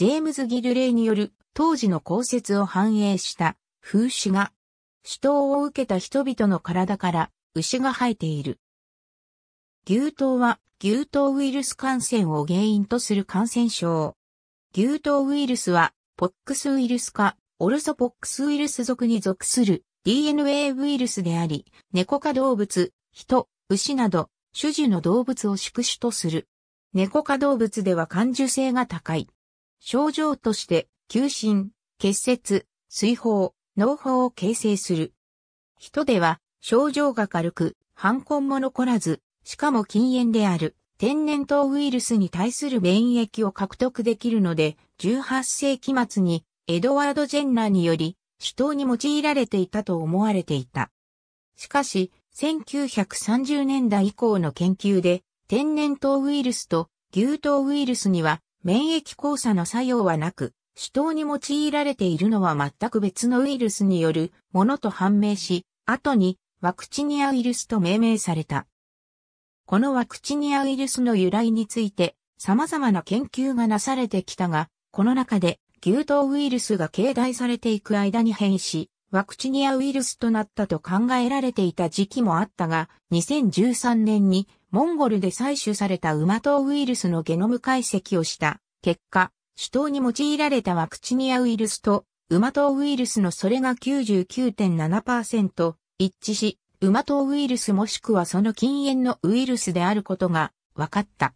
ジェームズ・ギルレイによる当時の降雪を反映した風刺が、死闘を受けた人々の体から牛が生えている。牛痘は牛痘ウイルス感染を原因とする感染症。牛痘ウイルスはポックスウイルスかオルソポックスウイルス属に属する DNA ウイルスであり、猫科動物、人、牛など種々の動物を宿主とする。猫科動物では感受性が高い。症状として、急心、結節、水泡、脳胞を形成する。人では、症状が軽く、反根も残らず、しかも禁煙である、天然痘ウイルスに対する免疫を獲得できるので、18世紀末に、エドワード・ジェンナーにより、死刀に用いられていたと思われていた。しかし、1930年代以降の研究で、天然痘ウイルスと牛痘ウイルスには免疫交差の作用はなく、主刀に用いられているのは全く別のウイルスによるものと判明し、後にワクチニアウイルスと命名された。このワクチニアウイルスの由来について様々な研究がなされてきたが、この中で牛痘ウイルスが携帯されていく間に変異し、ワクチニアウイルスとなったと考えられていた時期もあったが、2013年にモンゴルで採取されたウマトウウイルスのゲノム解析をした結果、首刀に用いられたワクチニアウイルスとウマトウウイルスのそれが99.7%一致し、ウマトウウイルスもしくはその禁煙のウイルスであることが分かった。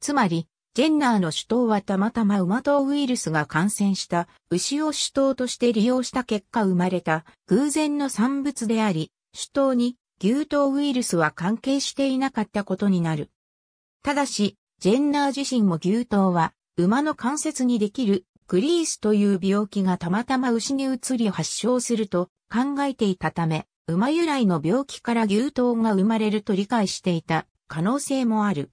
つまり、ジェンナーの首刀はたまたまウマトウウイルスが感染した牛を首刀として利用した結果生まれた偶然の産物であり、首刀に牛痘ウイルスは関係していなかったことになる。ただし、ジェンナー自身も牛痘は、馬の関節にできるグリースという病気がたまたま牛に移り発症すると考えていたため、馬由来の病気から牛痘が生まれると理解していた可能性もある。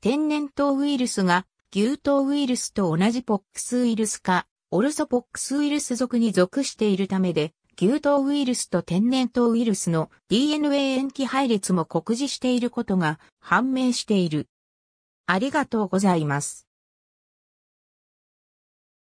天然痘ウイルスが牛痘ウイルスと同じポックスウイルスか、オルソポックスウイルス属に属しているためで、牛痘ウイルスと天然痘ウイルスの DNA 塩基配列も酷似していることが判明している。ありがとうございます。